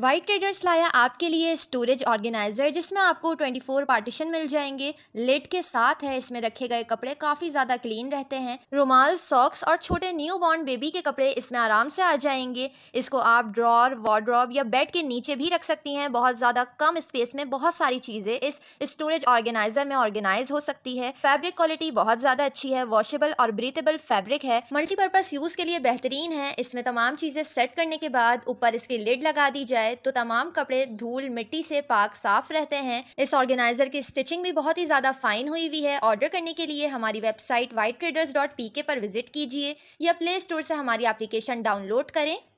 white traders लाया आपके लिए स्टोरेज ऑर्गेनाइज़र जिसमें आपको 24 पार्टीशन मिल जाएंगे लेट के साथ है इसमें रखे गए कपड़े काफ़ी ज़्यादा क्लीन रहते हैं रुमाल सॉक्स और छोटे न्यू बॉर्न बेबी के कपड़े इसमें आराम से आ जाएंगे इसको आप ड्रॉर वॉर्ड्रॉप या बेड के नीचे भी रख सकती हैं बहुत ज़्यादा कम स्पेस में बहुत सारी चीज़ें इस स्टोरेज ऑर्गेनाइज़र में ऑर्गेनाइज हो सकती है फैब्रिक क्वालिटी बहुत ज़्यादा अच्छी है वॉशेबल और ब्रीथेबल फैब्रिक है मल्टीपर्पज़ यूज़ के लिए बेहतरीन है इसमें तमाम चीज़ें सेट करने के बाद ऊपर इसकी लिड लगा दी जाए जाए तो तमाम कपड़े धूल मिट्टी से पाक साफ रहते हैं इस ऑर्गेनाइजर की स्टिचिंग भी बहुत ही ज़्यादा फाइन हुई हुई है ऑर्डर करने के लिए हमारी website white traders dot P K पर विजिट कीजिए या प्ले स्टोर से हमारी एप्लीकेशन डाउनलोड करें